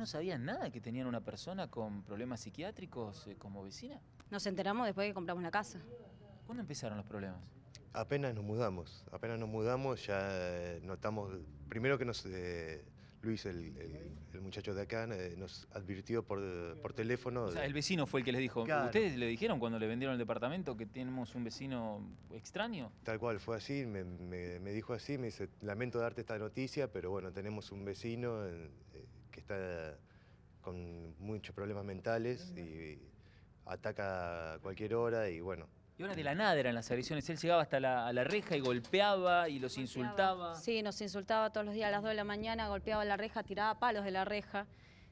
no sabían nada que tenían una persona con problemas psiquiátricos eh, como vecina? Nos enteramos después de que compramos la casa. ¿Cuándo empezaron los problemas? Apenas nos mudamos, apenas nos mudamos ya eh, notamos, primero que nos, eh, Luis, el, muchacho de acá, nos advirtió por, teléfono. O sea, el vecino fue el que les dijo, ¿ustedes le dijeron cuando le vendieron el departamento que tenemos un vecino extraño? Tal cual, fue así, me, dijo así, me dice, lamento darte esta noticia, pero bueno, tenemos un vecino con muchos problemas mentales y ataca a cualquier hora y bueno. Y una de la nada eran las agresiones. Él llegaba hasta la, reja y golpeaba y los insultaba. Sí, nos insultaba todos los días a las 2 de la mañana, golpeaba la reja, tiraba palos de la reja.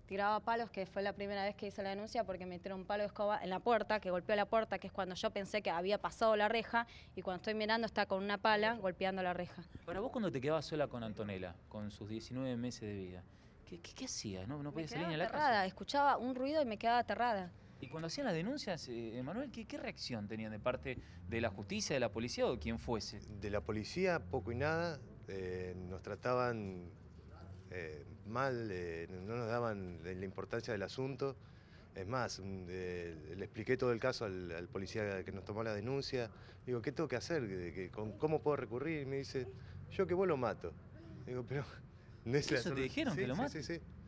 Tiraba palos, que fue la primera vez que hice la denuncia porque metieron un palo de escoba en la puerta, que golpeó la puerta, que es cuando yo pensé que había pasado la reja, y cuando estoy mirando está con una pala golpeando la reja. Para vos cuando te quedabas sola con Antonella, con sus 19 meses de vida, ¿Qué, hacía? No, podía salir en la Escuchaba un ruido y me quedaba aterrada. Y cuando hacían las denuncias, eh, Manuel, ¿qué, reacción tenían de parte de la justicia, de la policía o de quien fuese? De la policía, poco y nada. Eh, nos trataban eh, mal, no nos daban la importancia del asunto. Es más, le expliqué todo el caso al, policía que nos tomó la denuncia. Digo, ¿qué tengo que hacer? ¿Cómo puedo recurrir? Y me dice, yo que vos lo mato. Digo, pero Necesita, eso te dijeron sí, que lo mate. Sí, sí, sí.